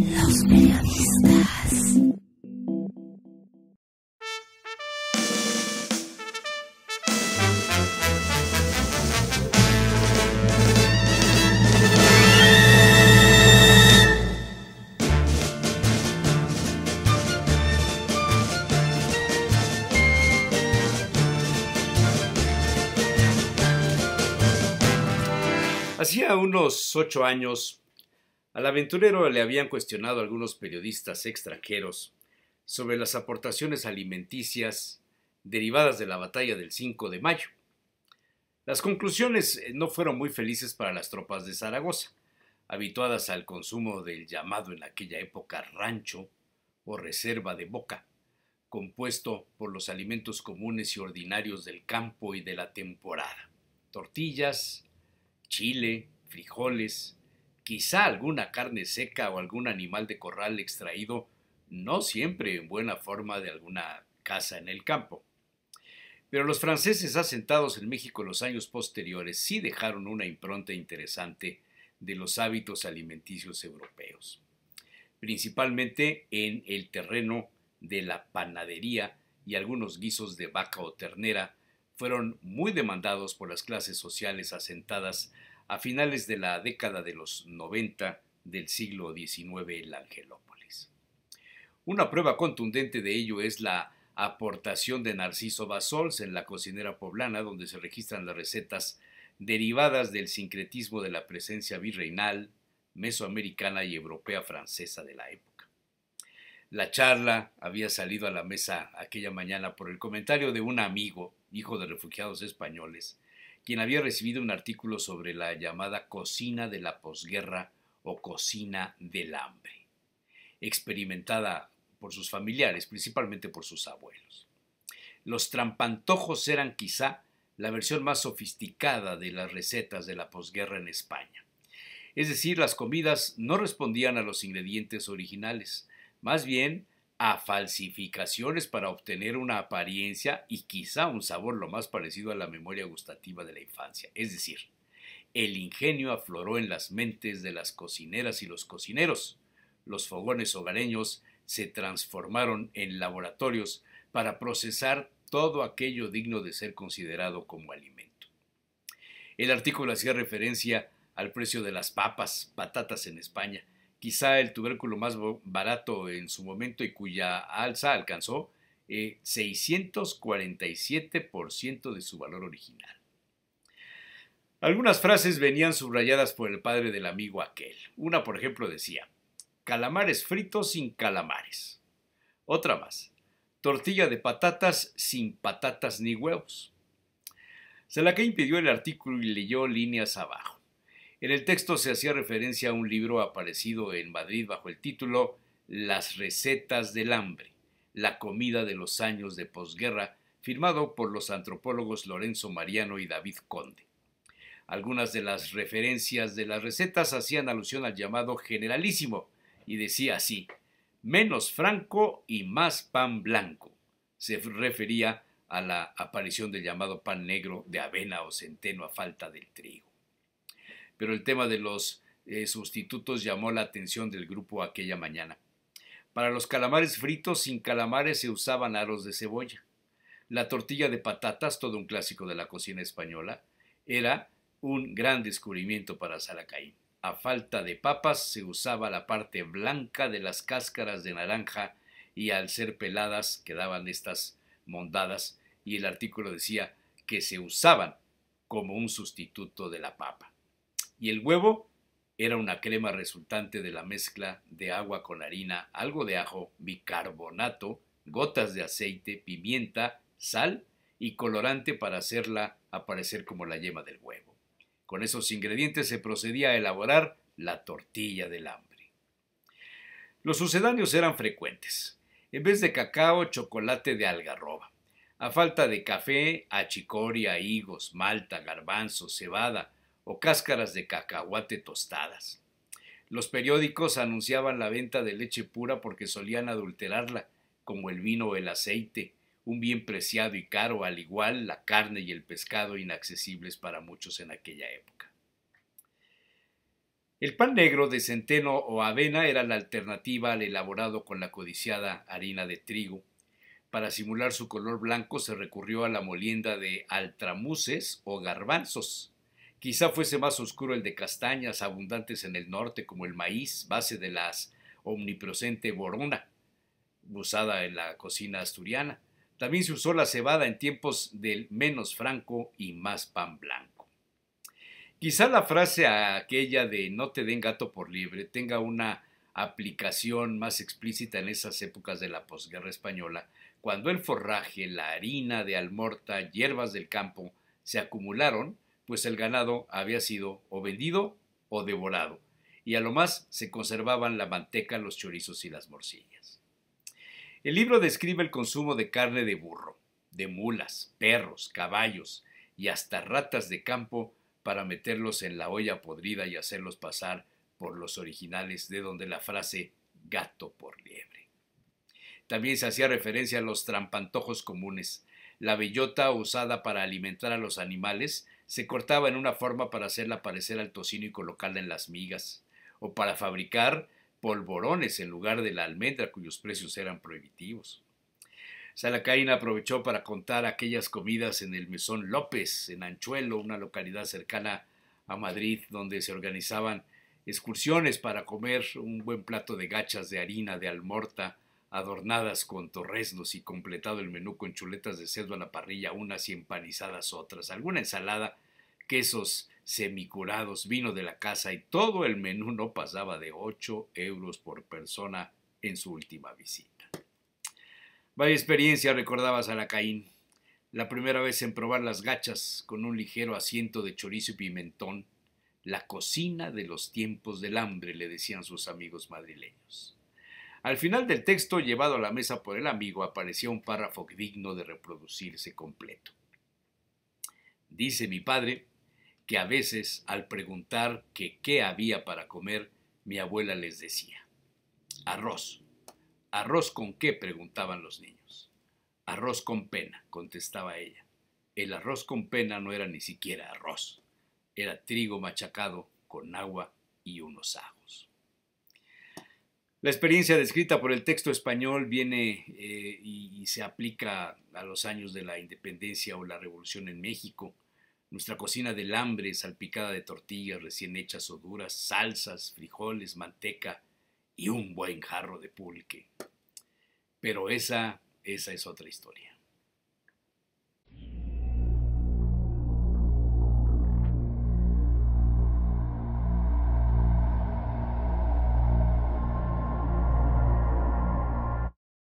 Los periodistas. Hacía unos ocho años al aventurero le habían cuestionado algunos periodistas extranjeros sobre las aportaciones alimenticias derivadas de la batalla del 5 de mayo. Las conclusiones eh, no fueron muy felices para las tropas de Zaragoza, habituadas al consumo del llamado en aquella época rancho o reserva de boca, compuesto por los alimentos comunes y ordinarios del campo y de la temporada, tortillas, chile, frijoles, quizá alguna carne seca o algún animal de corral extraído, no siempre en buena forma de alguna casa en el campo. Pero los franceses asentados en México en los años posteriores sí dejaron una impronta interesante de los hábitos alimenticios europeos, principalmente en el terreno de la panadería y algunos guisos de vaca o ternera fueron muy demandados por las clases sociales asentadas a finales de la década de los 90 del siglo XIX en la Angelópolis. Una prueba contundente de ello es la aportación de Narciso Basols en la cocinera poblana, donde se registran las recetas derivadas del sincretismo de la presencia virreinal, mesoamericana y europea francesa de la época. La charla había salido a la mesa aquella mañana por el comentario de un amigo, hijo de refugiados españoles, quien había recibido un artículo sobre la llamada cocina de la posguerra o cocina del hambre, experimentada por sus familiares, principalmente por sus abuelos. Los trampantojos eran quizá la versión más sofisticada de las recetas de la posguerra en España. Es decir, las comidas no respondían a los ingredientes originales, más bien a falsificaciones para obtener una apariencia y quizá un sabor lo más parecido a la memoria gustativa de la infancia. Es decir, el ingenio afloró en las mentes de las cocineras y los cocineros. Los fogones hogareños se transformaron en laboratorios para procesar todo aquello digno de ser considerado como alimento. El artículo hacía referencia al precio de las papas, patatas en España, quizá el tubérculo más barato en su momento y cuya alza alcanzó 647% eh, de su valor original. Algunas frases venían subrayadas por el padre del amigo aquel. Una, por ejemplo, decía, calamares fritos sin calamares. Otra más, tortilla de patatas sin patatas ni huevos. Se la que impidió el artículo y leyó líneas abajo. En el texto se hacía referencia a un libro aparecido en Madrid bajo el título Las recetas del hambre, la comida de los años de posguerra, firmado por los antropólogos Lorenzo Mariano y David Conde. Algunas de las referencias de las recetas hacían alusión al llamado generalísimo, y decía así, menos franco y más pan blanco. Se refería a la aparición del llamado pan negro de avena o centeno a falta del trigo pero el tema de los eh, sustitutos llamó la atención del grupo aquella mañana. Para los calamares fritos sin calamares se usaban aros de cebolla. La tortilla de patatas, todo un clásico de la cocina española, era un gran descubrimiento para Salacaín. A falta de papas se usaba la parte blanca de las cáscaras de naranja y al ser peladas quedaban estas mondadas y el artículo decía que se usaban como un sustituto de la papa y el huevo era una crema resultante de la mezcla de agua con harina, algo de ajo, bicarbonato, gotas de aceite, pimienta, sal y colorante para hacerla aparecer como la yema del huevo. Con esos ingredientes se procedía a elaborar la tortilla del hambre. Los sucedáneos eran frecuentes. En vez de cacao, chocolate de algarroba. A falta de café, achicoria, higos, malta, garbanzo, cebada, o cáscaras de cacahuate tostadas. Los periódicos anunciaban la venta de leche pura porque solían adulterarla, como el vino o el aceite, un bien preciado y caro, al igual la carne y el pescado inaccesibles para muchos en aquella época. El pan negro de centeno o avena era la alternativa al elaborado con la codiciada harina de trigo. Para simular su color blanco se recurrió a la molienda de altramuces o garbanzos, Quizá fuese más oscuro el de castañas abundantes en el norte como el maíz, base de la omnipresente borona, usada en la cocina asturiana. También se usó la cebada en tiempos del menos franco y más pan blanco. Quizá la frase aquella de no te den gato por libre tenga una aplicación más explícita en esas épocas de la posguerra española, cuando el forraje, la harina de almorta, hierbas del campo se acumularon pues el ganado había sido o vendido o devorado, y a lo más se conservaban la manteca, los chorizos y las morcillas. El libro describe el consumo de carne de burro, de mulas, perros, caballos y hasta ratas de campo para meterlos en la olla podrida y hacerlos pasar por los originales de donde la frase gato por liebre. También se hacía referencia a los trampantojos comunes, la bellota usada para alimentar a los animales se cortaba en una forma para hacerla parecer al tocino y colocarla en las migas, o para fabricar polvorones en lugar de la almendra cuyos precios eran prohibitivos. Salacaina aprovechó para contar aquellas comidas en el Mesón López, en Anchuelo, una localidad cercana a Madrid, donde se organizaban excursiones para comer un buen plato de gachas de harina de almorta adornadas con torreznos y completado el menú con chuletas de cerdo a la parrilla unas y empanizadas otras, alguna ensalada, quesos semicurados, vino de la casa y todo el menú no pasaba de 8 euros por persona en su última visita. Vaya experiencia recordabas a la Caín. La primera vez en probar las gachas con un ligero asiento de chorizo y pimentón, la cocina de los tiempos del hambre, le decían sus amigos madrileños. Al final del texto llevado a la mesa por el amigo apareció un párrafo digno de reproducirse completo. Dice mi padre que a veces al preguntar que qué había para comer, mi abuela les decía, arroz. ¿Arroz con qué? preguntaban los niños. Arroz con pena, contestaba ella. El arroz con pena no era ni siquiera arroz, era trigo machacado con agua y unos ajos. La experiencia descrita por el texto español viene eh, y, se aplica a los años de la independencia o la revolución en México. Nuestra cocina de hambre, salpicada de tortillas recién hechas o duras, salsas, frijoles, manteca y un buen jarro de pulque. Pero esa, esa es otra historia.